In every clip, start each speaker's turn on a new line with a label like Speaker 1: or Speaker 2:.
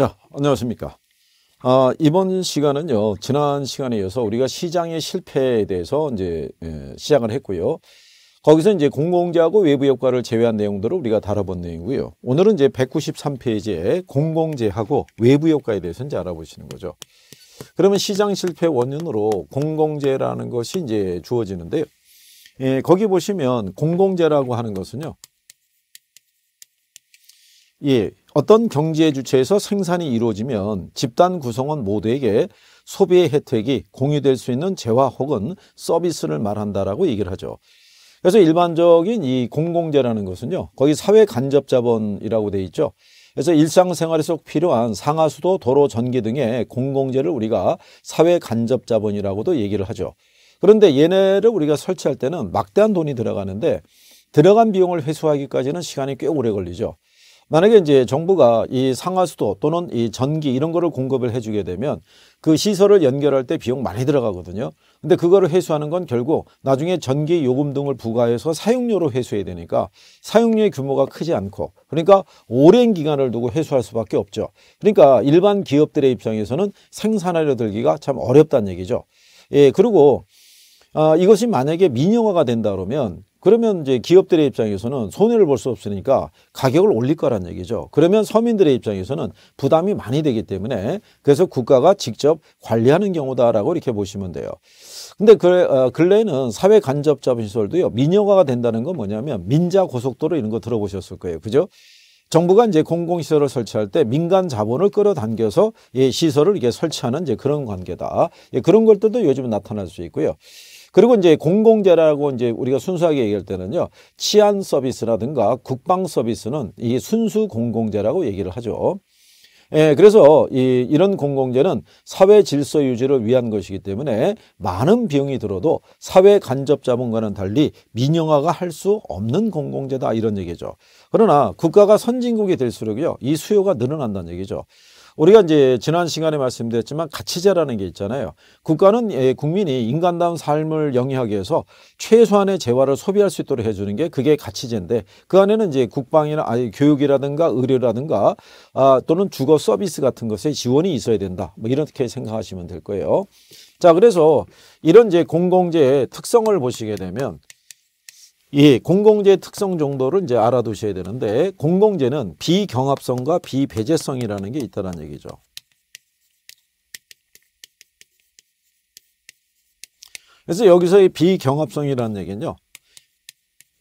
Speaker 1: 자, 안녕하십니까. 아, 이번 시간은요, 지난 시간에 이어서 우리가 시장의 실패에 대해서 이제 예, 시작을 했고요. 거기서 이제 공공재하고 외부 효과를 제외한 내용들을 우리가 다뤄본 내용이고요. 오늘은 이제 193페이지에 공공재하고 외부 효과에 대해서 이제 알아보시는 거죠. 그러면 시장 실패 원인으로 공공재라는 것이 이제 주어지는데요. 예, 거기 보시면 공공재라고 하는 것은요. 예, 어떤 경제 주체에서 생산이 이루어지면 집단 구성원 모두에게 소비의 혜택이 공유될 수 있는 재화 혹은 서비스를 말한다라고 얘기를 하죠. 그래서 일반적인 이 공공재라는 것은요. 거기 사회 간접 자본이라고 돼 있죠. 그래서 일상생활에서 필요한 상하수도, 도로, 전기 등의 공공재를 우리가 사회 간접 자본이라고도 얘기를 하죠. 그런데 얘네를 우리가 설치할 때는 막대한 돈이 들어가는데 들어간 비용을 회수하기까지는 시간이 꽤 오래 걸리죠. 만약에 이제 정부가 이 상하수도 또는 이 전기 이런 거를 공급을 해주게 되면 그 시설을 연결할 때 비용 많이 들어가거든요. 근데 그거를 회수하는 건 결국 나중에 전기 요금 등을 부과해서 사용료로 회수해야 되니까 사용료의 규모가 크지 않고 그러니까 오랜 기간을 두고 회수할 수밖에 없죠. 그러니까 일반 기업들의 입장에서는 생산하려 들기가 참 어렵다는 얘기죠. 예, 그리고 아, 이것이 만약에 민영화가 된다 그러면 그러면 이제 기업들의 입장에서는 손해를 볼 수 없으니까 가격을 올릴 거란 얘기죠. 그러면 서민들의 입장에서는 부담이 많이 되기 때문에 그래서 국가가 직접 관리하는 경우다라고 이렇게 보시면 돼요. 근데 그래, 어, 근래에는 사회 간접 자본 시설도요. 민영화가 된다는 건 뭐냐면 민자 고속도로 이런 거 들어보셨을 거예요. 그죠? 정부가 이제 공공시설을 설치할 때 민간 자본을 끌어당겨서 예, 시설을 이게 설치하는 이제 그런 관계다. 예, 그런 것들도 요즘 나타날 수 있고요. 그리고 이제 공공재라고 이제 우리가 순수하게 얘기할 때는요. 치안 서비스라든가 국방 서비스는 이 순수 공공재라고 얘기를 하죠. 예, 그래서 이, 이런 공공재는 사회 질서 유지를 위한 것이기 때문에 많은 비용이 들어도 사회 간접 자본과는 달리 민영화가 할 수 없는 공공재다 이런 얘기죠. 그러나 국가가 선진국이 될수록요, 이 수요가 늘어난다는 얘기죠. 우리가 이제 지난 시간에 말씀드렸지만 가치제라는 게 있잖아요. 국가는 예, 국민이 인간다운 삶을 영위하기 위해서 최소한의 재화를 소비할 수 있도록 해주는 게 그게 가치제인데 그 안에는 이제 국방이나 아니 교육이라든가 의료라든가 아, 또는 주거 서비스 같은 것에 지원이 있어야 된다. 뭐 이렇게 생각하시면 될 거예요. 자, 그래서 이런 이제 공공재의 특성을 보시게 되면 예, 공공재 특성 정도를 이제 알아두셔야 되는데 공공재는 비경합성과 비배제성이라는 게 있다는 얘기죠. 그래서 여기서의 비경합성이라는 얘기는요.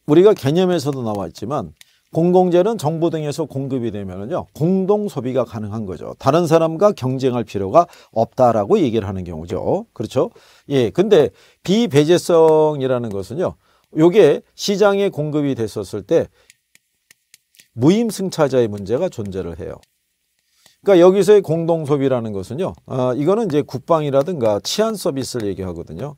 Speaker 1: 우리가 개념에서도 나와 있지만 공공재는 정부 등에서 공급이 되면요 공동 소비가 가능한 거죠. 다른 사람과 경쟁할 필요가 없다라고 얘기를 하는 경우죠. 그렇죠? 예, 근데 비배제성이라는 것은요. 요게 시장에 공급이 됐었을 때 무임승차자의 문제가 존재를 해요. 그러니까 여기서의 공동 소비라는 것은요. 아, 이거는 이제 국방이라든가 치안 서비스를 얘기하거든요.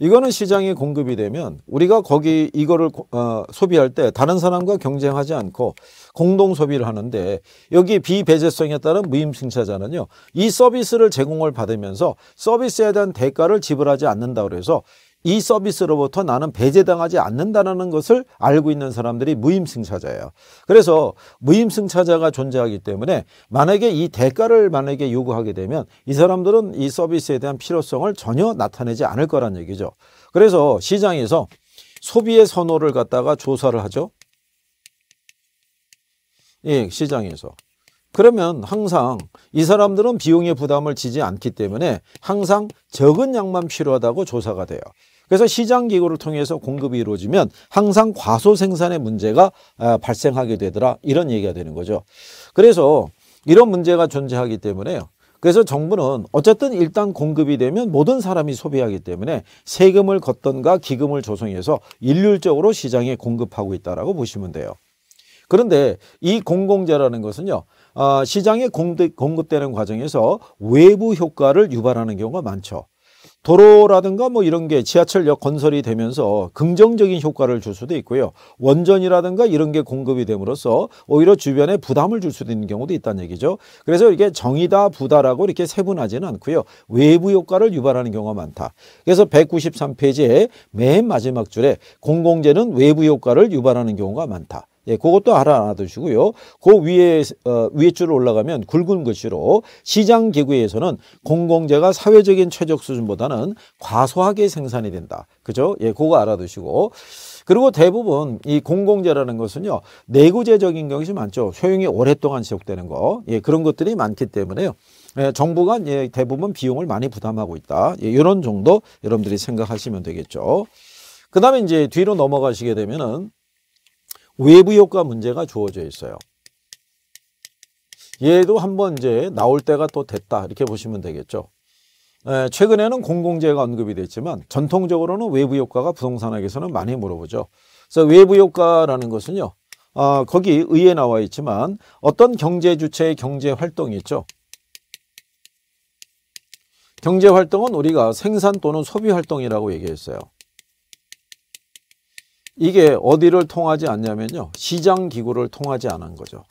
Speaker 1: 이거는 시장에 공급이 되면 우리가 거기 이거를 어, 소비할 때 다른 사람과 경쟁하지 않고 공동 소비를 하는데 여기 비배제성에 따른 무임승차자는요. 이 서비스를 제공을 받으면서 서비스에 대한 대가를 지불하지 않는다 고해서 이 서비스로부터 나는 배제당하지 않는다는 것을 알고 있는 사람들이 무임승차자예요. 그래서 무임승차자가 존재하기 때문에 만약에 이 대가를 만약에 요구하게 되면 이 사람들은 이 서비스에 대한 필요성을 전혀 나타내지 않을 거란 얘기죠. 그래서 시장에서 소비의 선호를 갖다가 조사를 하죠. 예, 시장에서. 그러면 항상 이 사람들은 비용의 부담을 지지 않기 때문에 항상 적은 양만 필요하다고 조사가 돼요. 그래서 시장 기구를 통해서 공급이 이루어지면 항상 과소 생산의 문제가 아, 발생하게 되더라 이런 얘기가 되는 거죠. 그래서 이런 문제가 존재하기 때문에요. 그래서 정부는 어쨌든 일단 공급이 되면 모든 사람이 소비하기 때문에 세금을 걷던가 기금을 조성해서 일률적으로 시장에 공급하고 있다라고 보시면 돼요. 그런데 이 공공재라는 것은요. 아, 시장에 공급되는 과정에서 외부 효과를 유발하는 경우가 많죠. 도로라든가 뭐 이런 게 지하철역 건설이 되면서 긍정적인 효과를 줄 수도 있고요. 원전이라든가 이런 게 공급이 됨으로써 오히려 주변에 부담을 줄 수도 있는 경우도 있다는 얘기죠. 그래서 이게 정의다 부다라고 이렇게 세분하지는 않고요. 외부 효과를 유발하는 경우가 많다. 그래서 1 9 3페이지에맨 마지막 줄에 공공재는 외부 효과를 유발하는 경우가 많다. 예, 그것도 알아두시고요그 위에 어, 위에 줄 올라가면 굵은 글씨로 시장 기구에서는 공공재가 사회적인 최적 수준보다는 과소하게 생산이 된다. 그죠? 예, 그거 알아두시고 그리고 대부분 이 공공재라는 것은요 내구재적인 것이 많죠. 소용이 오랫동안 지속되는 거, 예, 그런 것들이 많기 때문에요. 예, 정부가 예, 대부분 비용을 많이 부담하고 있다. 예, 이런 정도 여러분들이 생각하시면 되겠죠. 그 다음에 이제 뒤로 넘어가시게 되면은 외부 효과 문제가 주어져 있어요. 얘도 한 번 이제 나올 때가 또 됐다 이렇게 보시면 되겠죠. 에, 예, 최근에는 공공재가 언급이 됐지만 전통적으로는 외부 효과가 부동산학에서는 많이 물어보죠. 그래서 외부 효과라는 것은요. 아, 거기 의에 나와 있지만 어떤 경제 주체의 경제 활동이 있죠. 경제 활동은 우리가 생산 또는 소비 활동이라고 얘기했어요. 이게 어디를 통하지 않냐면요. 시장 기구를 통하지 않은 거죠.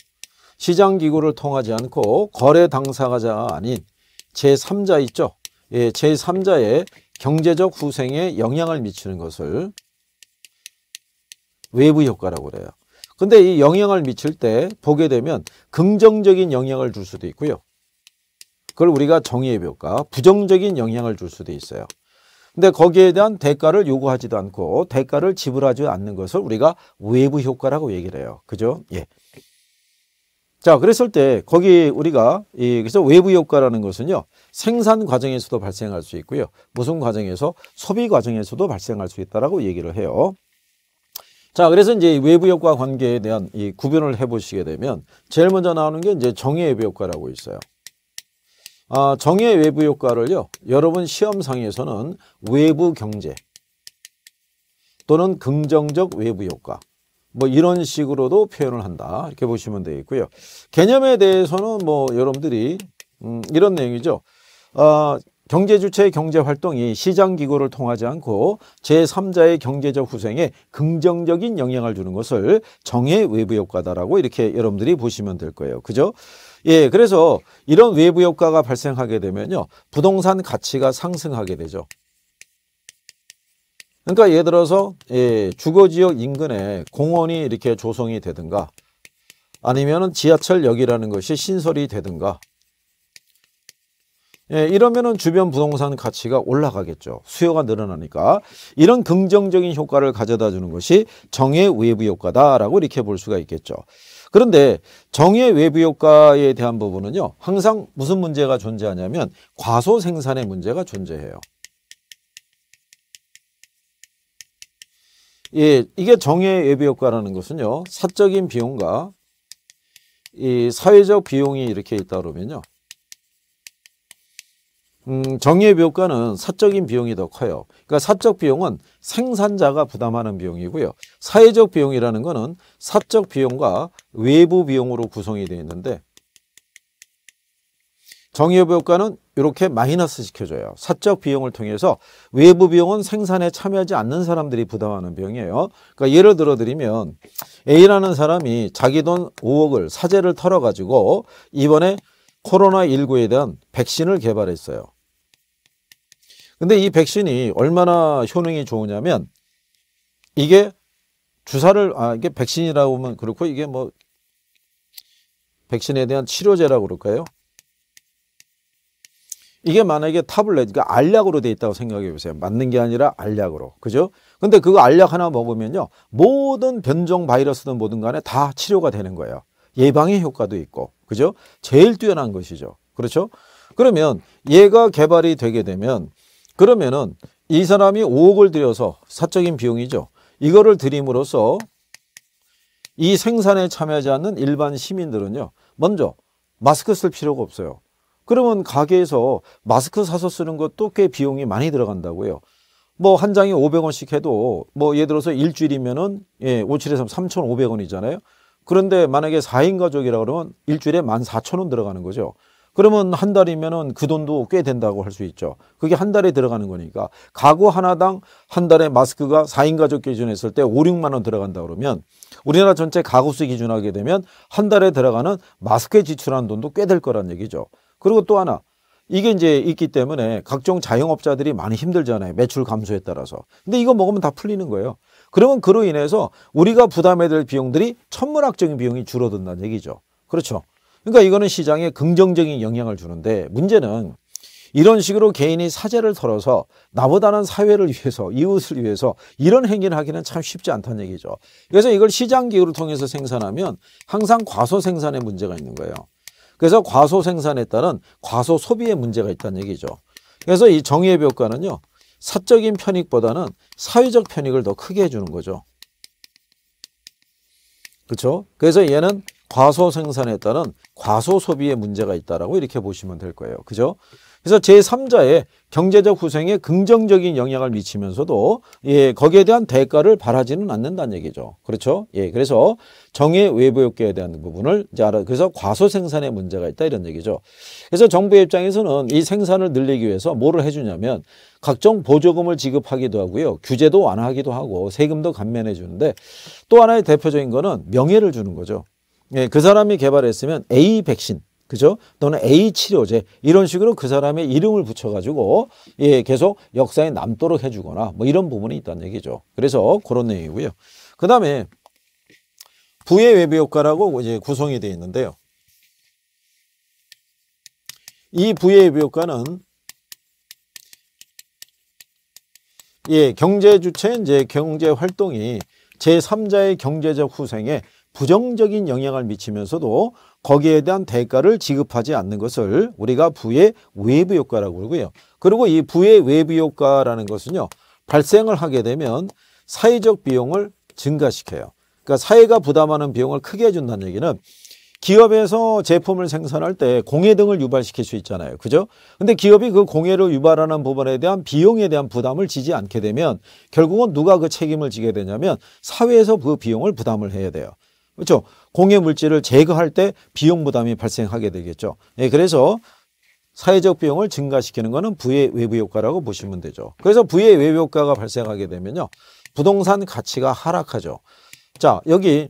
Speaker 1: 시장 기구를 통하지 않고 거래 당사자가 아닌 제3자 있죠. 예, 제3자의 경제적 후생에 영향을 미치는 것을 외부 효과라고 그래요. 근데 이 영향을 미칠 때 보게 되면 긍정적인 영향을 줄 수도 있고요. 그걸 우리가 정의의 효과, 부정적인 영향을 줄 수도 있어요. 근데 거기에 대한 대가를 요구하지도 않고 대가를 지불하지 않는 것을 우리가 외부 효과라고 얘기를 해요. 그죠? 예. 자, 그랬을 때 거기 우리가 이 그래서 외부 효과라는 것은요. 생산 과정에서도 발생할 수 있고요. 무슨 과정에서 소비 과정에서도 발생할 수 있다라고 얘기를 해요. 자, 그래서 이제 외부 효과 관계에 대한 이구별을해 보시게 되면 제일 먼저 나오는 게 이제 정의 외부 효과라고 있어요. 아, 정의 외부 효과를요. 여러분 시험상에서는 외부 경제 또는 긍정적 외부 효과 뭐 이런 식으로도 표현을 한다 이렇게 보시면 되겠고요. 개념에 대해서는 뭐 여러분들이 음, 이런 내용이죠. 어, 경제 주체의 경제 활동이 시장 기구를 통하지 않고 제3자의 경제적 후생에 긍정적인 영향을 주는 것을 정의 외부 효과다라고 이렇게 여러분들이 보시면 될 거예요. 그죠? 예, 그래서 이런 외부 효과가 발생하게 되면요. 부동산 가치가 상승하게 되죠. 그러니까 예를 들어서 예, 주거 지역 인근에 공원이 이렇게 조성이 되든가 아니면 지하철역이라는 것이 신설이 되든가 예, 이러면은 주변 부동산 가치가 올라가겠죠. 수요가 늘어나니까 이런 긍정적인 효과를 가져다 주는 것이 정의 외부 효과다라고 이렇게 볼 수가 있겠죠. 그런데 정의 외부 효과에 대한 부분은요. 항상 무슨 문제가 존재하냐면 과소 생산의 문제가 존재해요. 예, 이게 정의 외부 효과라는 것은요. 사적인 비용과 이 사회적 비용이 이렇게 있다 그러면요. 음, 정의의 비용과는 사적인 비용이 더 커요. 그러니까 사적 비용은 생산자가 부담하는 비용이고요. 사회적 비용이라는 것은 사적 비용과 외부 비용으로 구성이 되어 있는데 정의의 비용과는 이렇게 마이너스 시켜줘요. 사적 비용을 통해서 외부 비용은 생산에 참여하지 않는 사람들이 부담하는 비용이에요. 그러니까 예를 들어 드리면 A라는 사람이 자기 돈 5억을 사재를 털어가지고 이번에 코로나19에 대한 백신을 개발했어요. 근데 이 백신이 얼마나 효능이 좋으냐면 이게 주사를 아 이게 백신이라고 하면 그렇고 이게 뭐 백신에 대한 치료제라고 그럴까요? 이게 만약에 타블렛, 그러니까 알약으로 돼 있다고 생각해 보세요. 맞는 게 아니라 알약으로. 그죠? 근데 그거 알약 하나 먹으면요. 모든 변종 바이러스든 뭐든 간에 다 치료가 되는 거예요. 예방의 효과도 있고 그죠? 제일 뛰어난 것이죠. 그렇죠? 그러면 얘가 개발이 되게 되면 그러면은 이 사람이 5억을 들여서 사적인 비용이죠. 이거를 들임으로써 이 생산에 참여하지 않는 일반 시민들은요. 먼저 마스크 쓸 필요가 없어요. 그러면 가게에서 마스크 사서 쓰는 것도 꽤 비용이 많이 들어간다고요. 뭐 한 장에 500원씩 해도 뭐 예를 들어서 일주일이면은 예, 57에서 3,500원이잖아요. 그런데 만약에 4인 가족이라 그러면 일주일에 14,000원 들어가는 거죠. 그러면 한 달이면은 그 돈도 꽤 된다고 할 수 있죠. 그게 한 달에 들어가는 거니까 가구 하나당 한 달에 마스크가 4인 가족 기준했을 때 5, 6만 원 들어간다 그러면 우리나라 전체 가구수 기준하게 되면 한 달에 들어가는 마스크에 지출하는 돈도 꽤 될 거란 얘기죠. 그리고 또 하나 이게 이제 있기 때문에 각종 자영업자들이 많이 힘들잖아요. 매출 감소에 따라서. 근데 이거 먹으면 다 풀리는 거예요. 그러면 그로 인해서 우리가 부담해야 될 비용들이 천문학적인 비용이 줄어든다는 얘기죠. 그렇죠. 그러니까 이거는 시장에 긍정적인 영향을 주는데 문제는 이런 식으로 개인이 사재를 털어서 나보다는 사회를 위해서 이웃을 위해서 이런 행위를 하기는 참 쉽지 않다는 얘기죠. 그래서 이걸 시장기후를 통해서 생산하면 항상 과소 생산의 문제가 있는 거예요. 그래서 과소 생산에 따른 과소 소비의 문제가 있다는 얘기죠. 그래서 이 정의의 효과는요. 사적인 편익보다는 사회적 편익을 더 크게 해주는 거죠. 그렇죠? 그래서 얘는 과소 생산에 따른 과소 소비의 문제가 있다라고 이렇게 보시면 될 거예요. 그죠? 그래서 제3자의 경제적 후생에 긍정적인 영향을 미치면서도 예, 거기에 대한 대가를 바라지는 않는다는 얘기죠. 그렇죠? 예, 그래서 정의 외부 효과에 대한 부분을 이제 알아 그래서 과소 생산에 문제가 있다 이런 얘기죠. 그래서 정부의 입장에서는 이 생산을 늘리기 위해서 뭐를 해 주냐면 각종 보조금을 지급하기도 하고요. 규제도 완화하기도 하고 세금도 감면해 주는데 또 하나의 대표적인 거는 명예를 주는 거죠. 예, 그 사람이 개발했으면 A 백신 그죠? 또는 A 치료제 이런 식으로 그 사람의 이름을 붙여가지고 예, 계속 역사에 남도록 해주거나 뭐 이런 부분이 있다는 얘기죠. 그래서 그런 내용이고요. 그 다음에 부의 외부 효과라고 이제 구성이 되어 있는데요. 이 부의 외부 효과는 예, 경제 주체 이제 경제 활동이 제3자의 경제적 후생에 부정적인 영향을 미치면서도 거기에 대한 대가를 지급하지 않는 것을 우리가 부의 외부 효과라고 그러고요. 그리고 이 부의 외부 효과라는 것은요. 발생을 하게 되면 사회적 비용을 증가시켜요. 그러니까 사회가 부담하는 비용을 크게 해준다는 얘기는 기업에서 제품을 생산할 때 공해 등을 유발시킬 수 있잖아요. 그죠? 근데 기업이 그 공해를 유발하는 부분에 대한 비용에 대한 부담을 지지 않게 되면 결국은 누가 그 책임을 지게 되냐면 사회에서 그 비용을 부담을 해야 돼요. 그렇죠. 공해 물질을 제거할 때 비용 부담이 발생하게 되겠죠. 예, 그래서 사회적 비용을 증가시키는 것은 부의 외부 효과라고 보시면 되죠. 그래서 부의 외부 효과가 발생하게 되면요. 부동산 가치가 하락하죠. 자, 여기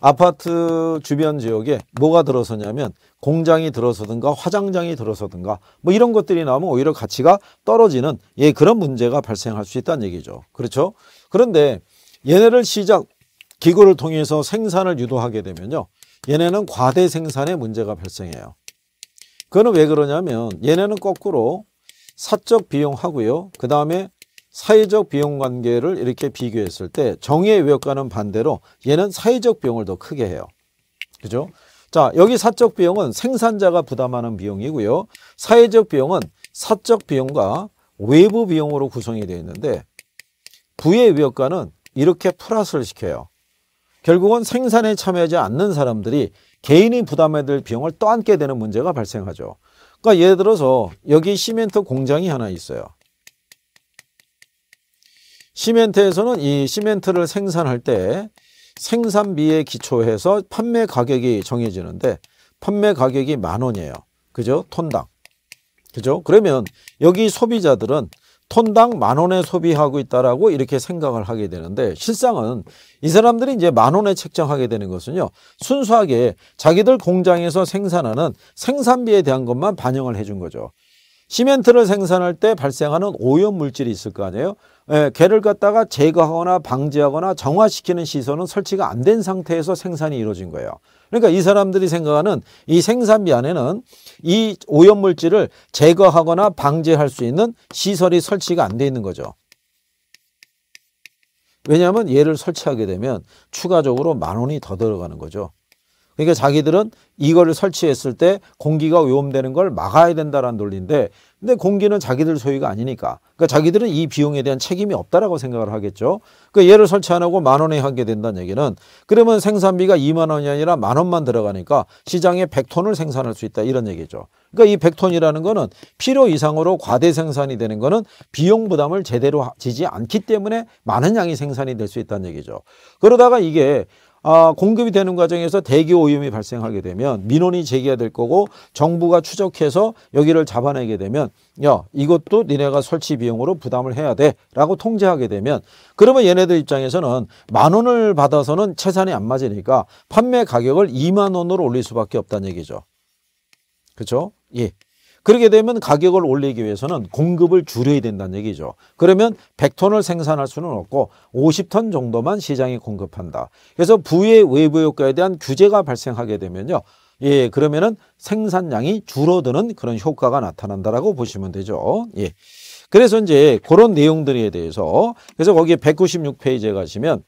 Speaker 1: 아파트 주변 지역에 뭐가 들어서냐면 공장이 들어서든가 화장장이 들어서든가 뭐 이런 것들이 나오면 오히려 가치가 떨어지는 예 그런 문제가 발생할 수 있다는 얘기죠. 그렇죠? 그런데 얘네를 시작 기구를 통해서 생산을 유도하게 되면요. 얘네는 과대 생산의 문제가 발생해요. 그거는 왜 그러냐면 얘네는 거꾸로 사적 비용하고요. 그 다음에 사회적 비용 관계를 이렇게 비교했을 때 정의의 위협과는 반대로 얘는 사회적 비용을 더 크게 해요. 그죠? 자, 여기 사적 비용은 생산자가 부담하는 비용이고요. 사회적 비용은 사적 비용과 외부 비용으로 구성이 되어 있는데 부의 위협과는 이렇게 플러스를 시켜요. 결국은 생산에 참여하지 않는 사람들이 개인이 부담해야 될 비용을 떠안게 되는 문제가 발생하죠. 그러니까 예를 들어서 여기 시멘트 공장이 하나 있어요. 시멘트에서는 이 시멘트를 생산할 때 생산비에 기초해서 판매 가격이 정해지는데 판매 가격이 만 원이에요. 그죠? 톤당. 그죠? 그러면 여기 소비자들은 톤당 만 원에 소비하고 있다라고 이렇게 생각을 하게 되는데 실상은 이 사람들이 이제 만 원에 책정하게 되는 것은요 순수하게 자기들 공장에서 생산하는 생산비에 대한 것만 반영을 해 준 거죠. 시멘트를 생산할 때 발생하는 오염 물질이 있을 거 아니에요. 예, 개를 갖다가 제거하거나 방지하거나 정화시키는 시설은 설치가 안 된 상태에서 생산이 이루어진 거예요. 그러니까 이 사람들이 생각하는 이 생산비 안에는 이 오염물질을 제거하거나 방지할 수 있는 시설이 설치가 안 돼 있는 거죠. 왜냐하면 얘를 설치하게 되면 추가적으로 만 원이 더 들어가는 거죠. 그러니까 자기들은 이거를 설치했을 때 공기가 오염되는 걸 막아야 된다라는 논리인데 근데 공기는 자기들 소유가 아니니까 그러니까 자기들은 이 비용에 대한 책임이 없다라고 생각을 하겠죠. 그니까 얘를 설치 안 하고 만 원에 하게 된다는 얘기는 그러면 생산비가 2만 원이 아니라 만 원만 들어가니까 시장에 100톤을 생산할 수 있다 이런 얘기죠. 그러니까 이 100톤이라는 거는 필요 이상으로 과대 생산이 되는 거는 비용 부담을 제대로 지지 않기 때문에 많은 양이 생산이 될 수 있다는 얘기죠. 그러다가 이게 아, 공급이 되는 과정에서 대기 오염이 발생하게 되면 민원이 제기가 될 거고 정부가 추적해서 여기를 잡아내게 되면 야 이것도 니네가 설치 비용으로 부담을 해야 돼 라고 통제하게 되면 그러면 얘네들 입장에서는 만 원을 받아서는 채산이 안 맞으니까 판매 가격을 2만 원으로 올릴 수밖에 없다는 얘기죠. 그렇죠? 예. 그렇게 되면 가격을 올리기 위해서는 공급을 줄여야 된다는 얘기죠. 그러면 100톤을 생산할 수는 없고 50톤 정도만 시장에 공급한다. 그래서 부의 외부 효과에 대한 규제가 발생하게 되면요. 예, 그러면은 생산량이 줄어드는 그런 효과가 나타난다라고 보시면 되죠. 예. 그래서 이제 그런 내용들에 대해서 그래서 거기에 196페이지에 가시면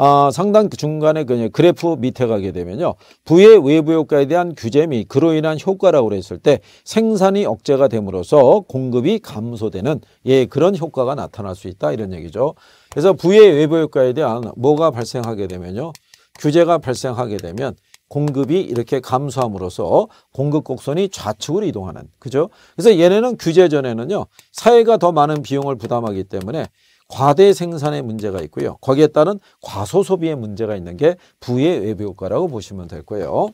Speaker 1: 아, 상당 중간에 그 그래프 밑에 가게 되면요. 부의 외부 효과에 대한 규제 및 그로 인한 효과라고 그랬을 때 생산이 억제가 됨으로써 공급이 감소되는 예, 그런 효과가 나타날 수 있다 이런 얘기죠. 그래서 부의 외부 효과에 대한 뭐가 발생하게 되면요. 규제가 발생하게 되면 공급이 이렇게 감소함으로써 공급 곡선이 좌측으로 이동하는 그죠? 그래서 얘네는 규제 전에는요. 사회가 더 많은 비용을 부담하기 때문에 과대 생산의 문제가 있고요. 거기에 따른 과소 소비의 문제가 있는 게 부의 외부 효과라고 보시면 될 거예요.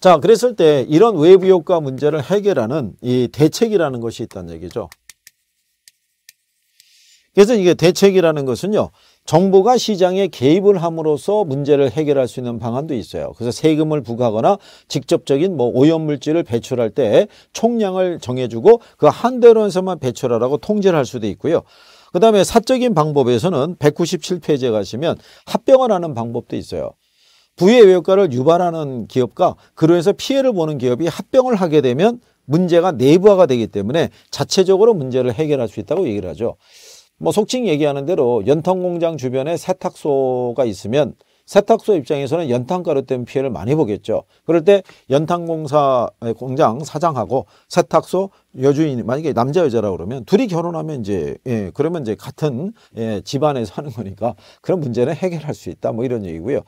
Speaker 1: 자, 그랬을 때 이런 외부 효과 문제를 해결하는 이 대책이라는 것이 있다는 얘기죠. 그래서 이게 대책이라는 것은요. 정부가 시장에 개입을 함으로써 문제를 해결할 수 있는 방안도 있어요. 그래서 세금을 부과하거나 직접적인 뭐 오염물질을 배출할 때 총량을 정해주고 그 한대로에서만 배출하라고 통제를 할 수도 있고요. 그 다음에 사적인 방법에서는 197페이지에 가시면 합병을 하는 방법도 있어요. 부의 외과를 유발하는 기업과 그로해서 피해를 보는 기업이 합병을 하게 되면 문제가 내부화가 되기 때문에 자체적으로 문제를 해결할 수 있다고 얘기를 하죠. 뭐 속칭 얘기하는 대로 연탄공장 주변에 세탁소가 있으면 세탁소 입장에서는 연탄가루 때문에 피해를 많이 보겠죠. 그럴 때 연탄공사 공장 사장하고 세탁소 여주인 만약에 남자 여자라고 그러면 둘이 결혼하면 이제 예, 그러면 이제 같은 예, 집안에서 하는 거니까 그런 문제는 해결할 수 있다 뭐 이런 얘기고요.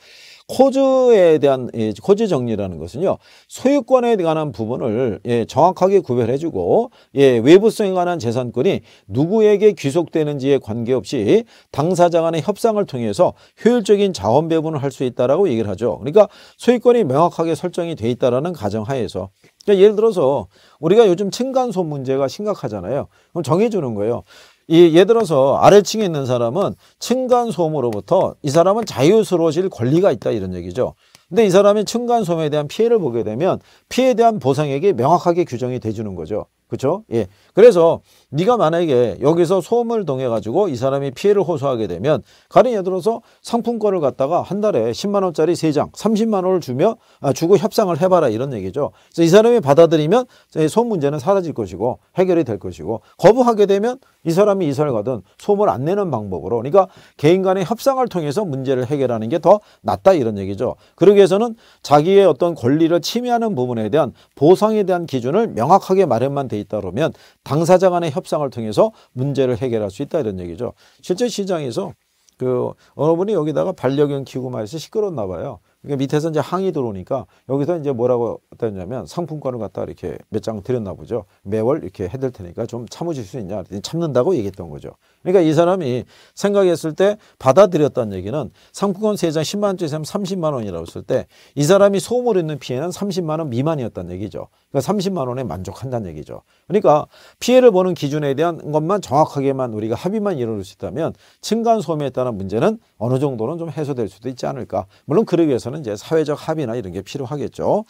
Speaker 1: 코즈에 대한 예, 코즈 정리라는 것은요 소유권에 관한 부분을 예, 정확하게 구별해주고 예, 외부성에 관한 재산권이 누구에게 귀속되는지에 관계없이 당사자 간의 협상을 통해서 효율적인 자원 배분을 할 수 있다라고 얘기를 하죠. 그러니까 소유권이 명확하게 설정이 돼 있다라는 가정하에서 그러니까 예를 들어서 우리가 요즘 층간소음 문제가 심각하잖아요. 그럼 정해주는 거예요. 이 예를 들어서 아래층에 있는 사람은 층간소음으로부터 이 사람은 자유스러워질 권리가 있다 이런 얘기죠. 근데 이 사람이 층간소음에 대한 피해를 보게 되면 피해에 대한 보상액이 명확하게 규정이 돼주는 거죠. 그렇죠? 예. 그래서 네가 만약에 여기서 소음을 동해 가지고 이 사람이 피해를 호소하게 되면 가령 예를 들어서 상품권을 갖다가 한 달에 10만 원짜리 3장3 0만 원을 주며 아, 주고 협상을 해 봐라 이런 얘기죠. 그래서 이 사람이 받아들이면 소음 문제는 사라질 것이고 해결이 될 것이고 거부하게 되면 이 사람이 이사를 가든 소문을안 내는 방법으로 그러니까 개인 간의 협상을 통해서 문제를 해결하는 게 더 낫다 이런 얘기죠. 그러기 위해서는 자기의 어떤 권리를 침해하는 부분에 대한 보상에 대한 기준을 명확하게 마련만 돼 있다 그러면 당사자 간의 협상을 통해서 문제를 해결할 수 있다 이런 얘기죠. 실제 시장에서 그 어느 분이 여기다가 반려견 키우고 말해서 시끄럽나 봐요. 그러니까 밑에서 이제 항이 들어오니까 여기서 이제 뭐라고 했냐면 상품권을 갖다 이렇게 몇 장 드렸나 보죠. 매월 이렇게 해드릴 테니까 좀 참으실 수 있냐? 참는다고 얘기했던 거죠. 그러니까 이 사람이 생각했을 때 받아들였다는 얘기는 상품권 세장 10만 원 주에 30만 원이라고 했을 때 이 사람이 소음을 입는 피해는 30만 원 미만이었다는 얘기죠. 그러니까 30만 원에 만족한다는 얘기죠. 그러니까 피해를 보는 기준에 대한 것만 정확하게만 우리가 합의만 이루어질 수 있다면 층간소음에 따른 문제는 어느 정도는 좀 해소될 수도 있지 않을까. 물론 그러기 위해서는 이제 사회적 합의나 이런 게 필요하겠죠.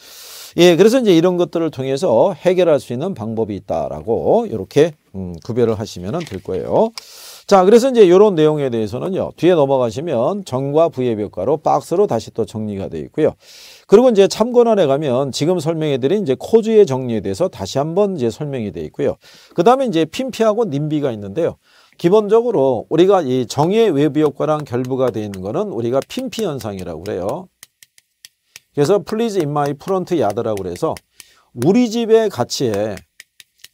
Speaker 1: 예, 그래서 이제 이런 것들을 통해서 해결할 수 있는 방법이 있다라고 이렇게 음, 구별을 하시면 될 거예요. 자, 그래서 이제 이런 내용에 대해서는요. 뒤에 넘어가시면 정과 부의 벽과로 박스로 다시 또 정리가 되어 있고요. 그리고 이제 참고란에 가면 지금 설명해 드린 이제 코주의 정리에 대해서 다시 한번 이제 설명이 되어 있고요. 그다음에 이제 핀피하고 님비가 있는데요. 기본적으로 우리가 이 정의 외부 효과랑 결부가 되어 있는 거는 우리가 핀피 현상이라고 그래요. 그래서 플리즈 인마이 프론트 야드라고 그래서 우리 집에 같이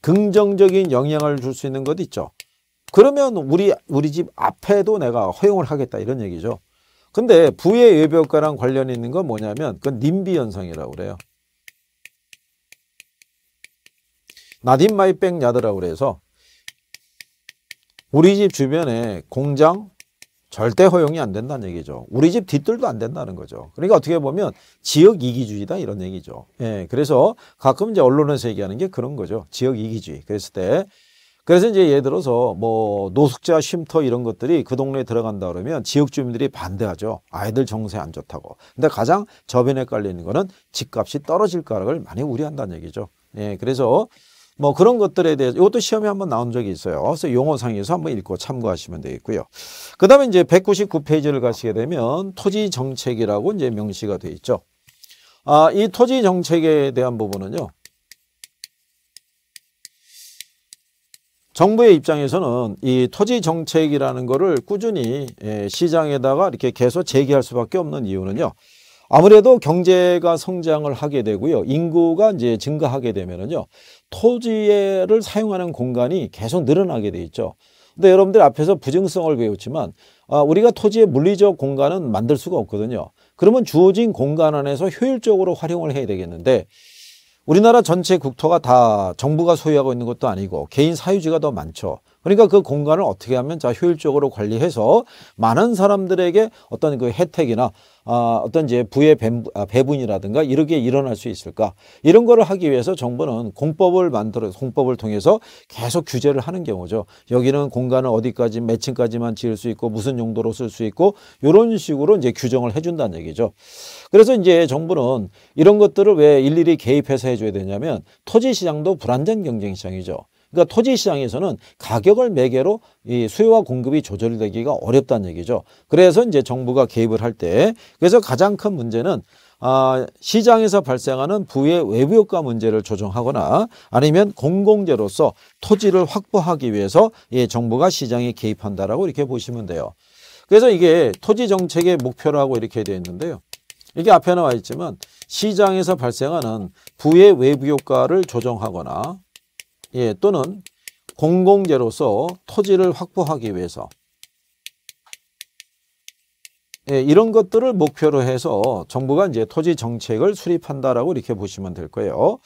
Speaker 1: 긍정적인 영향을 줄 수 있는 것 있죠. 그러면 우리 우리 집 앞에도 내가 허용을 하겠다 이런 얘기죠. 근데 부의 외벽과랑 관련 있는 건 뭐냐면 그건 님비 현상이라고 그래요. 나딘 마이백 야드라고 그래서 우리 집 주변에 공장, 절대 허용이 안 된다는 얘기죠. 우리 집 뒤뜰도 안 된다는 거죠. 그러니까 어떻게 보면 지역 이기주의다 이런 얘기죠. 예, 그래서 가끔 이제 언론에서 얘기하는 게 그런 거죠. 지역 이기주의. 그랬을 때 그래서 이제 예를 들어서 뭐 노숙자 쉼터 이런 것들이 그 동네에 들어간다 그러면 지역 주민들이 반대하죠. 아이들 정세 안 좋다고. 근데 가장 저변에 깔려있는 거는 집값이 떨어질 가락을 많이 우려한다는 얘기죠. 예, 그래서 뭐 그런 것들에 대해서 이것도 시험에 한번 나온 적이 있어요. 그래서 용어상에서 한번 읽고 참고하시면 되겠고요. 그 다음에 이제 199페이지를 가시게 되면 토지 정책이라고 이제 명시가 되어 있죠. 아, 이 토지 정책에 대한 부분은요. 정부의 입장에서는 이 토지 정책이라는 거를 꾸준히 예, 시장에다가 이렇게 계속 제기할 수밖에 없는 이유는요. 아무래도 경제가 성장을 하게 되고요. 인구가 이제 증가하게 되면은요. 토지를 사용하는 공간이 계속 늘어나게 돼 있죠. 근데 여러분들 앞에서 부정성을 배웠지만 아, 우리가 토지의 물리적 공간은 만들 수가 없거든요. 그러면 주어진 공간 안에서 효율적으로 활용을 해야 되겠는데 우리나라 전체 국토가 다 정부가 소유하고 있는 것도 아니고 개인 사유지가 더 많죠. 그러니까 그 공간을 어떻게 하면 자 효율적으로 관리해서 많은 사람들에게 어떤 그 혜택이나 아, 어떤 이제 부의 아, 배분이라든가 이렇게 일어날 수 있을까 이런 거를 하기 위해서 정부는 공법을 만들어 공법을 통해서 계속 규제를 하는 경우죠. 여기는 공간을 어디까지 몇 층까지만 지을 수 있고 무슨 용도로 쓸 수 있고 이런 식으로 이제 규정을 해준다는 얘기죠. 그래서 이제 정부는 이런 것들을 왜 일일이 개입해서 해줘야 되냐면 토지 시장도 불안전 경쟁 시장이죠. 그러니까 토지 시장에서는 가격을 매개로 이 수요와 공급이 조절되기가 어렵다는 얘기죠. 그래서 이제 정부가 개입을 할 때 그래서 가장 큰 문제는 아, 시장에서 발생하는 부의 외부 효과 문제를 조정하거나 아니면 공공재로서 토지를 확보하기 위해서 예, 정부가 시장에 개입한다라고 이렇게 보시면 돼요. 그래서 이게 토지 정책의 목표라고 이렇게 되어 있는데요. 이게 앞에 나와 있지만 시장에서 발생하는 부의 외부 효과를 조정하거나 예, 또는 공공재로서 토지를 확보하기 위해서 예, 이런 것들을 목표로 해서 정부가 이제 토지 정책을 수립한다라고 이렇게 보시면 될 거예요.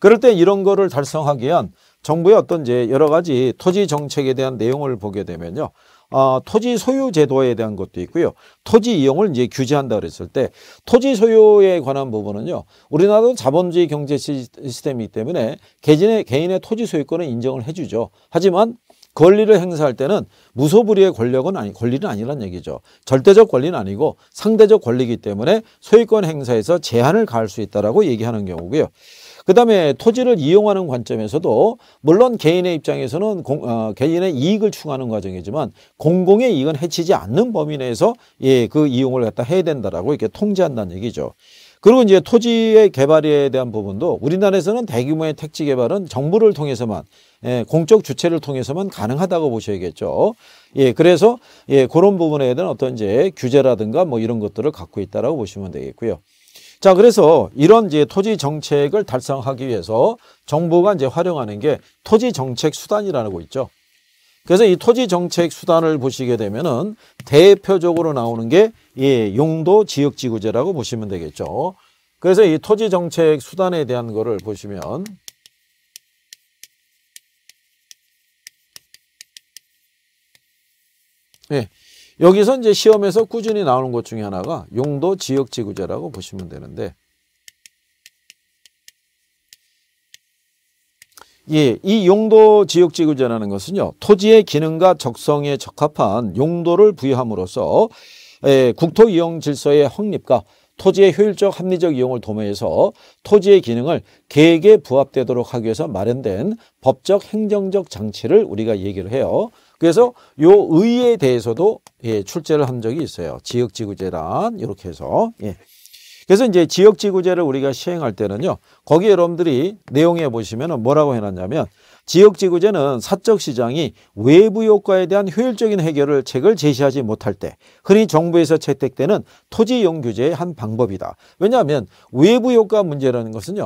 Speaker 1: 그럴 때 이런 거를 달성하기 위한 정부의 어떤 이제 여러 가지 토지 정책에 대한 내용을 보게 되면요. 아, 토지 소유 제도에 대한 것도 있고요. 토지 이용을 이제 규제한다 그랬을 때 토지 소유에 관한 부분은요. 우리나라도 자본주의 경제 시스템이기 때문에 개인의, 개인의 토지 소유권을 인정을 해주죠. 하지만 권리를 행사할 때는 무소불위의 권력은 아니 권리는 아니란 얘기죠. 절대적 권리는 아니고 상대적 권리이기 때문에 소유권 행사에서 제한을 가할 수 있다라고 얘기하는 경우고요. 그 다음에 토지를 이용하는 관점에서도 물론 개인의 입장에서는 공, 어, 개인의 이익을 추구하는 과정이지만 공공의 이익은 해치지 않는 범위 내에서 예, 그 이용을 갖다 해야 된다라고 이렇게 통제한다는 얘기죠. 그리고 이제 토지의 개발에 대한 부분도 우리나라에서는 대규모의 택지 개발은 정부를 통해서만 예, 공적 주체를 통해서만 가능하다고 보셔야겠죠. 예, 그래서 예, 그런 부분에 대한 어떤 이제 규제라든가 뭐 이런 것들을 갖고 있다라고 보시면 되겠고요. 자, 그래서 이런 이제 토지 정책을 달성하기 위해서 정부가 이제 활용하는 게 토지 정책 수단이라고 있죠. 그래서 이 토지 정책 수단을 보시게 되면은 대표적으로 나오는 게 예, 용도 지역 지구제라고 보시면 되겠죠. 그래서 이 토지 정책 수단에 대한 거를 보시면 예, 여기서 이제 시험에서 꾸준히 나오는 것 중에 하나가 용도 지역 지구제라고 보시면 되는데 예, 이 용도 지역 지구제라는 것은요. 토지의 기능과 적성에 적합한 용도를 부여함으로써 예, 국토 이용 질서의 확립과 토지의 효율적 합리적 이용을 도모해서 토지의 기능을 계획에 부합되도록 하기 위해서 마련된 법적 행정적 장치를 우리가 얘기를 해요. 그래서 요 의에 대해서도 예, 출제를 한 적이 있어요. 지역지구재란 이렇게 해서 예. 그래서 이제 지역지구제를 우리가 시행할 때는요. 거기 여러분들이 내용에 보시면 뭐라고 해놨냐면 지역지구제는 사적시장이 외부 효과에 대한 효율적인 해결을 책을 제시하지 못할 때 흔히 정부에서 채택되는 토지용 규제의 한 방법이다. 왜냐하면 외부 효과 문제라는 것은요.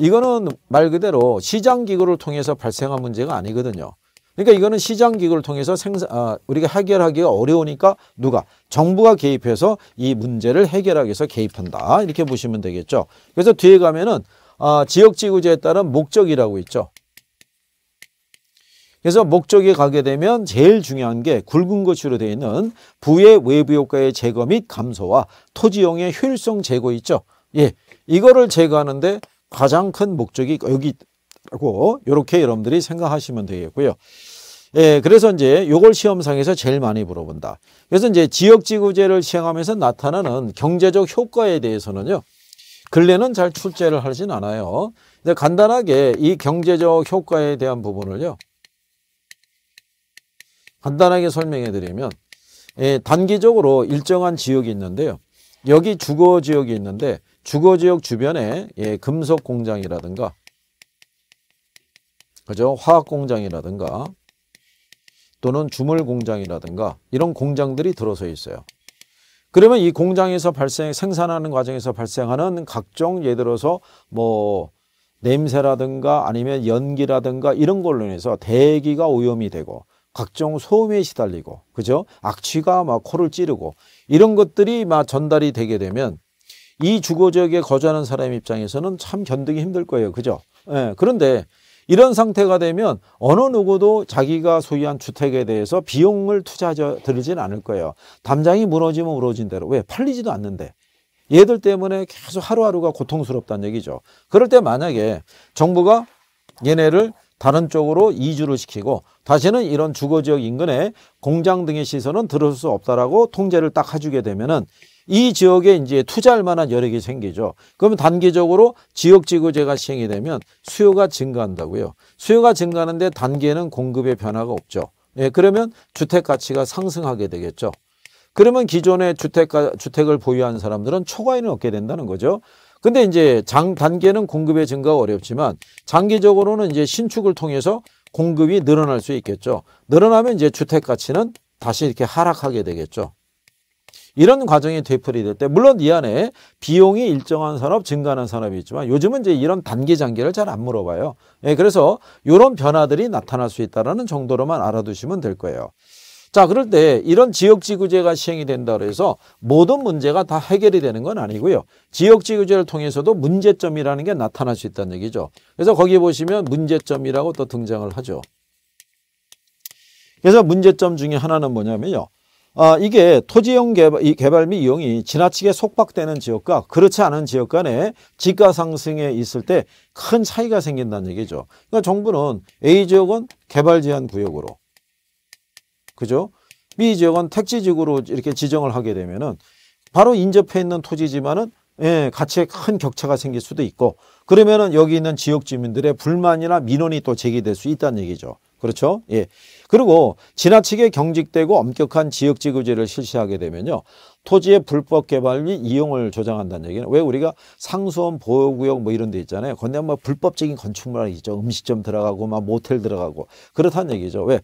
Speaker 1: 이거는 말 그대로 시장기구를 통해서 발생한 문제가 아니거든요. 그러니까 이거는 시장 기구를 통해서 생산 아, 우리가 해결하기가 어려우니까 누가 정부가 개입해서 이 문제를 해결하기 위해서 개입한다 이렇게 보시면 되겠죠. 그래서 뒤에 가면은 아, 지역지구제에 따른 목적이라고 있죠. 그래서 목적에 가게 되면 제일 중요한 게 굵은 것으로 되어 있는 부의 외부 효과의 제거 및 감소와 토지용의 효율성 제고 있죠. 예, 이거를 제거하는데 가장 큰 목적이 여기 라고 이렇게 여러분들이 생각하시면 되겠고요. 예, 그래서 이제 요걸 시험상에서 제일 많이 물어본다. 그래서 이제 지역지구제를 시행하면서 나타나는 경제적 효과에 대해서는요. 근래는 잘 출제를 하진 않아요. 근데 간단하게 이 경제적 효과에 대한 부분을요. 간단하게 설명해 드리면 예, 단기적으로 일정한 지역이 있는데요. 여기 주거 지역이 있는데 주거 지역 주변에 예, 금속 공장이라든가 그죠? 화학 공장이라든가 또는 주물 공장이라든가 이런 공장들이 들어서 있어요. 그러면 이 공장에서 발생 생산하는 과정에서 발생하는 각종 예를 들어서 뭐 냄새라든가 아니면 연기라든가 이런 걸로 인해서 대기가 오염이 되고 각종 소음에 시달리고 그죠? 악취가 막 코를 찌르고 이런 것들이 막 전달이 되게 되면 이 주거 지역에 거주하는 사람 입장에서는 참 견디기 힘들 거예요. 그죠? 예. 그런데 이런 상태가 되면 어느 누구도 자기가 소유한 주택에 대해서 비용을 투자 들진 않을 거예요. 담장이 무너지면 무너진 대로. 왜? 팔리지도 않는데. 얘들 때문에 계속 하루하루가 고통스럽다는 얘기죠. 그럴 때 만약에 정부가 얘네를 다른 쪽으로 이주를 시키고 다시는 이런 주거지역 인근에 공장 등의 시설은 들어설 수 없다라고 통제를 딱 해주게 되면은 이 지역에 이제 투자할 만한 여력이 생기죠. 그러면 단기적으로 지역지구제가 시행이 되면 수요가 증가한다고요. 수요가 증가하는데 단기에는 공급의 변화가 없죠. 예, 그러면 주택 가치가 상승하게 되겠죠. 그러면 기존의 주택 주택을 보유한 사람들은 초과인을 얻게 된다는 거죠. 근데 이제 장 단계는 공급의 증가가 어렵지만 장기적으로는 이제 신축을 통해서 공급이 늘어날 수 있겠죠. 늘어나면 이제 주택 가치는 다시 이렇게 하락하게 되겠죠. 이런 과정이 되풀이될 때 물론 이 안에 비용이 일정한 산업, 증가하는 산업이 있지만 요즘은 이제 이런 단기 장기를 잘 안 물어봐요. 예, 그래서 이런 변화들이 나타날 수 있다라는 정도로만 알아두시면 될 거예요. 자, 그럴 때 이런 지역지구제가 시행이 된다 고해서 모든 문제가 다 해결이 되는 건 아니고요. 지역지구제를 통해서도 문제점이라는 게 나타날 수 있다는 얘기죠. 그래서 거기에 보시면 문제점이라고 또 등장을 하죠. 그래서 문제점 중에 하나는 뭐냐면요. 아, 이게 토지형 개발, 이 개발, 및 이용이 지나치게 속박되는 지역과 그렇지 않은 지역 간에 지가 상승에 있을 때 큰 차이가 생긴다는 얘기죠. 그러니까 정부는 A 지역은 개발 제한 구역으로, 그죠? B 지역은 택지 지구로 이렇게 지정을 하게 되면은 바로 인접해 있는 토지지만은 예, 가치에 큰 격차가 생길 수도 있고 그러면은 여기 있는 지역 주민들의 불만이나 민원이 또 제기될 수 있다는 얘기죠. 그렇죠? 예. 그리고 지나치게 경직되고 엄격한 지역지구제를 실시하게 되면요. 토지의 불법 개발 및 이용을 조장한다는 얘기는 왜 우리가 상수원 보호구역 뭐 이런 데 있잖아요. 건데 뭐 불법적인 건축물 있죠. 음식점 들어가고 막 모텔 들어가고 그렇다는 얘기죠. 왜?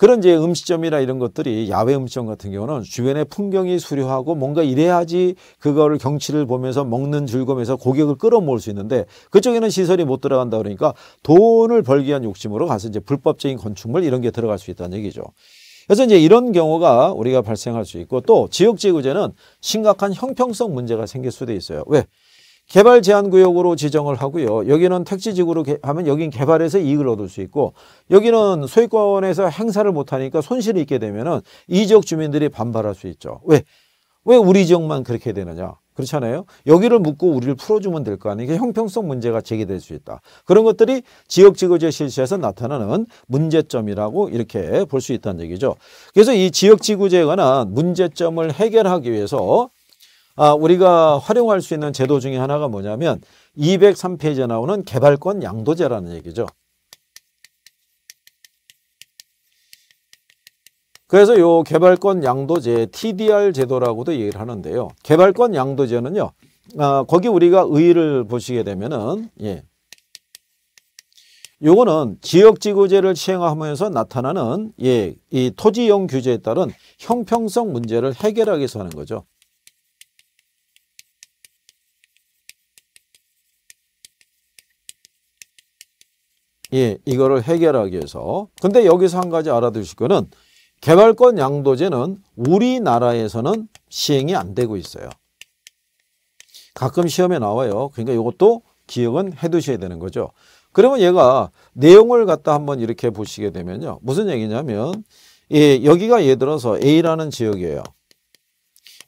Speaker 1: 그런 이제 음식점이나 이런 것들이 야외 음식점 같은 경우는 주변의 풍경이 수려하고 뭔가 이래야지 그거를 경치를 보면서 먹는 즐거움에서 고객을 끌어모을 수 있는데 그쪽에는 시설이 못 들어간다 그러니까 돈을 벌기 위한 욕심으로 가서 이제 불법적인 건축물 이런 게 들어갈 수 있다는 얘기죠. 그래서 이제 이런 경우가 우리가 발생할 수 있고 또지역지구제는 심각한 형평성 문제가 생길 수도 있어요. 왜? 개발 제한 구역으로 지정을 하고요. 여기는 택지지구로 하면 여긴 개발해서 이익을 얻을 수 있고 여기는 소유권에서 행사를 못하니까 손실이 있게 되면은 이 지역 주민들이 반발할 수 있죠. 왜? 왜 우리 지역만 그렇게 되느냐? 그렇잖아요. 여기를 묶고 우리를 풀어주면 될 거 아니에요. 형평성 문제가 제기될 수 있다. 그런 것들이 지역지구제 실시에서 나타나는 문제점이라고 이렇게 볼 수 있다는 얘기죠. 그래서 이 지역지구제에 관한 문제점을 해결하기 위해서 아, 우리가 활용할 수 있는 제도 중에 하나가 뭐냐면 203페이지에 나오는 개발권 양도제라는 얘기죠. 그래서 요 개발권 양도제 TDR 제도라고도 얘기를 하는데요. 개발권 양도제는요. 아, 거기 우리가 의의를 보시게 되면은 예. 요거는 지역지구제를 시행하면서 나타나는 예, 이 토지용 규제에 따른 형평성 문제를 해결하기 위해서 하는 거죠. 예, 이거를 해결하기 위해서. 근데 여기서 한 가지 알아두실 거는 개발권 양도제는 우리나라에서는 시행이 안 되고 있어요. 가끔 시험에 나와요. 그러니까 이것도 기억은 해 두셔야 되는 거죠. 그러면 얘가 내용을 갖다 한번 이렇게 보시게 되면요. 무슨 얘기냐면 예, 여기가 예를 들어서 A라는 지역이에요.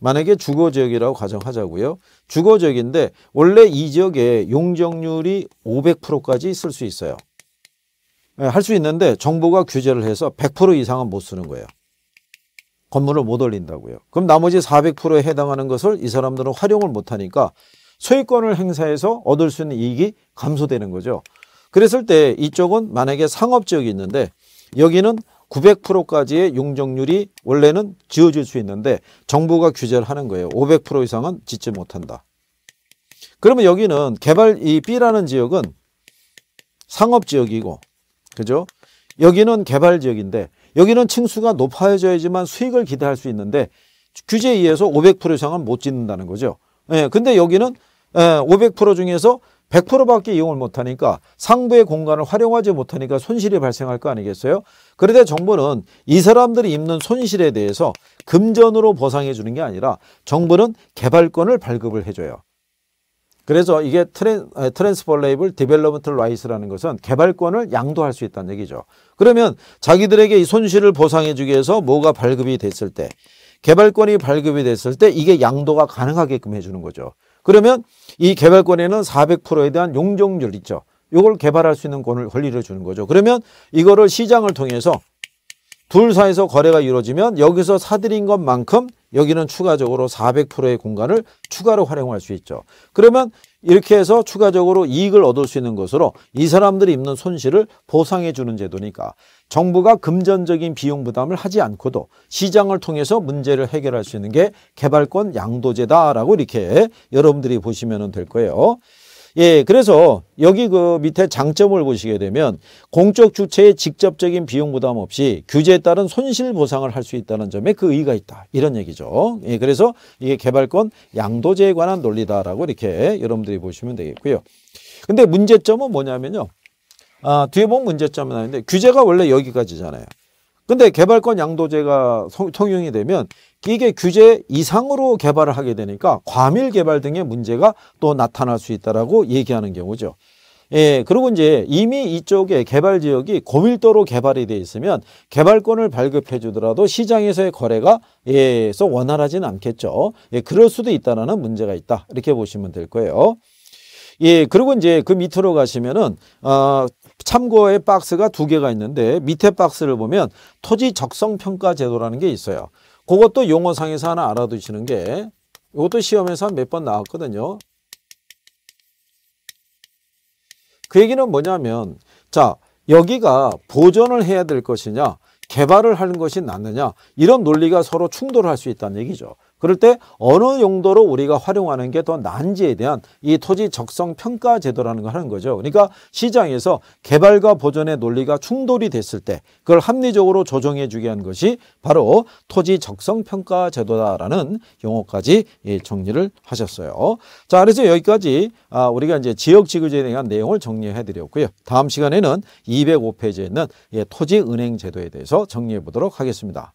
Speaker 1: 만약에 주거 지역이라고 가정하자고요. 주거 지역인데 원래 이 지역에 용적률이 500%까지 있을 수 있어요. 예, 할수 있는데 정부가 규제를 해서 100% 이상은 못 쓰는 거예요. 건물을 못 올린다고요. 그럼 나머지 400%에 해당하는 것을 이 사람들은 활용을 못하니까 소유권을 행사해서 얻을 수 있는 이익이 감소되는 거죠. 그랬을 때 이쪽은 만약에 상업지역이 있는데 여기는 900%까지의 용적률이 원래는 지어질 수 있는데 정부가 규제를 하는 거예요. 500% 이상은 짓지 못한다. 그러면 여기는 개발 이 B라는 지역은 상업지역이고 그죠? 여기는 개발 지역인데 여기는 층수가 높아져야지만 수익을 기대할 수 있는데 규제에 의해서 500% 이상은 못 짓는다는 거죠. 예, 근데 여기는 500% 예, 중에서 100%밖에 이용을 못하니까 상부의 공간을 활용하지 못하니까 손실이 발생할 거 아니겠어요? 그런데 정부는 이 사람들이 입는 손실에 대해서 금전으로 보상해 주는 게 아니라 정부는 개발권을 발급을 해줘요. 그래서 이게 트랜, 아, 스퍼레이블 디벨로먼트 라이스라는 것은 개발권을 양도할 수 있다는 얘기죠. 그러면 자기들에게 이 손실을 보상해 주기 위해서 뭐가 발급이 됐을 때 개발권이 발급이 됐을 때 이게 양도가 가능하게끔 해주는 거죠. 그러면 이 개발권에는 400%에 대한 용적률 있죠. 이걸 개발할 수 있는 권을 권리를 주는 거죠. 그러면 이거를 시장을 통해서 둘 사이에서 거래가 이루어지면 여기서 사들인 것만큼 여기는 추가적으로 400%의 공간을 추가로 활용할 수 있죠. 그러면 이렇게 해서 추가적으로 이익을 얻을 수 있는 것으로 이 사람들이 입는 손실을 보상해 주는 제도니까 정부가 금전적인 비용 부담을 하지 않고도 시장을 통해서 문제를 해결할 수 있는 게 개발권 양도제다라고 이렇게 여러분들이 보시면 될 거예요. 예, 그래서 여기 그 밑에 장점을 보시게 되면 공적 주체의 직접적인 비용 부담 없이 규제에 따른 손실 보상을 할 수 있다는 점에 그 의의가 있다. 이런 얘기죠. 예, 그래서 이게 개발권 양도제에 관한 논리다라고 이렇게 여러분들이 보시면 되겠고요. 근데 문제점은 뭐냐면요. 아, 뒤에 보면 문제점은 아닌데 규제가 원래 여기까지잖아요. 근데 개발권 양도제가 성, 통용이 되면 이게 규제 이상으로 개발을 하게 되니까 과밀 개발 등의 문제가 또 나타날 수 있다라고 얘기하는 경우죠. 예, 그리고 이제 이미 이쪽에 개발 지역이 고밀도로 개발이 돼 있으면 개발권을 발급해 주더라도 시장에서의 거래가 예, 서 원활하진 않겠죠. 예, 그럴 수도 있다라는 문제가 있다. 이렇게 보시면 될 거예요. 예, 그리고 이제 그 밑으로 가시면은 어, 참고의 박스가 두 개가 있는데 밑에 박스를 보면 토지 적성 평가 제도라는 게 있어요. 그것도 용어상에서 하나 알아두시는 게 이것도 시험에서 몇 번 나왔거든요. 그 얘기는 뭐냐면 자 여기가 보존을 해야 될 것이냐 개발을 하는 것이 낫느냐 이런 논리가 서로 충돌할 수 있다는 얘기죠. 그럴 때 어느 용도로 우리가 활용하는 게 더 난지에 대한 이 토지 적성 평가 제도라는 걸 하는 거죠. 그러니까 시장에서 개발과 보존의 논리가 충돌이 됐을 때 그걸 합리적으로 조정해 주게 한 것이 바로 토지 적성 평가 제도다라는 용어까지 예, 정리를 하셨어요. 자, 그래서 여기까지 아, 우리가 이제 지역 지구제에 대한 내용을 정리해 드렸고요. 다음 시간에는 205페이지에 있는 예, 토지 은행 제도에 대해서 정리해 보도록 하겠습니다.